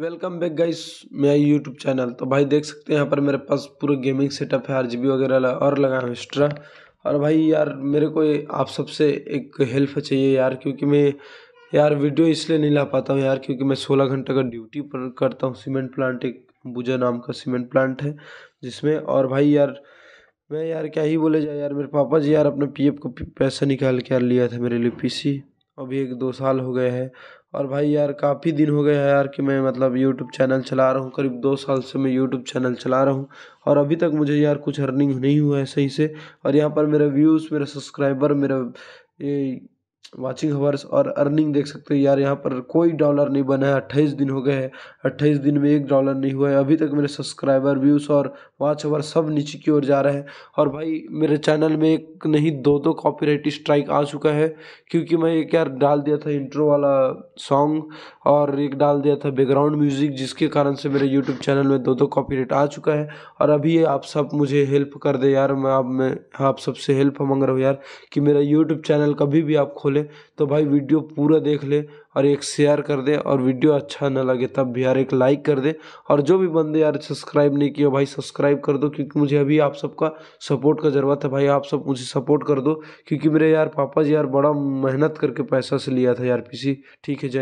welcome back guys मैं YouTube channel तो भाई देख सकते हैं यहाँ पर मेरे पास पूरा गेमिंग सेटअप है आर वगैरह और लगा हूँ एक्स्ट्रा और भाई यार मेरे को आप सबसे एक हेल्प चाहिए यार क्योंकि मैं यार वीडियो इसलिए नहीं ला पाता हूँ यार क्योंकि मैं सोलह घंटे का ड्यूटी पर करता हूँ सीमेंट प्लांट एक बुजा नाम का सीमेंट प्लांट है जिसमें और भाई यार मैं यार क्या ही बोले जाए यार मेरे पापा जी यार अपने एफ को पैसा निकाल के यार लिया था मेरे लिए सी अभी एक दो साल हो गए हैं और भाई यार काफ़ी दिन हो गए हैं यार कि मैं मतलब यूट्यूब चैनल चला रहा हूँ करीब दो साल से मैं यूट्यूब चैनल चला रहा हूँ और अभी तक मुझे यार कुछ अर्निंग नहीं हुआ है सही से और यहाँ पर मेरे व्यूज़ मेरा सब्सक्राइबर मेरा ये वाचिंग हवर्स और अर्निंग देख सकते हो यार यहाँ पर कोई डॉलर नहीं बना है अट्ठाईस दिन हो गए हैं अट्ठाईस दिन में एक डॉलर नहीं हुआ है अभी तक मेरे सब्सक्राइबर व्यूज़ और वॉच हवर सब नीचे की ओर जा रहे हैं और भाई मेरे चैनल में एक नहीं दो दो कॉपीराइट स्ट्राइक आ चुका है क्योंकि मैं एक यार डाल दिया था इंट्रो वाला सॉन्ग और एक डाल दिया था बैकग्राउंड म्यूज़िक जिसके कारण से मेरे यूट्यूब चैनल में दो दो तो कॉपी आ चुका है और अभी आप सब मुझे हेल्प कर दे यार मैं आप मैं आप सबसे हेल्प मांग रहा हूँ यार कि मेरा यूट्यूब चैनल कभी भी आप खोल खोले तो भाई वीडियो पूरा देख ले और एक शेयर कर दे और वीडियो अच्छा ना लगे तब भी यार एक लाइक कर दे और जो भी बंदे यार सब्सक्राइब नहीं किया भाई सब्सक्राइब कर दो क्योंकि मुझे अभी आप सबका सपोर्ट का ज़रूरत है भाई आप सब मुझे सपोर्ट कर दो क्योंकि मेरे यार पापा जी यार बड़ा मेहनत करके पैसा से लिया था यार पी ठीक है जय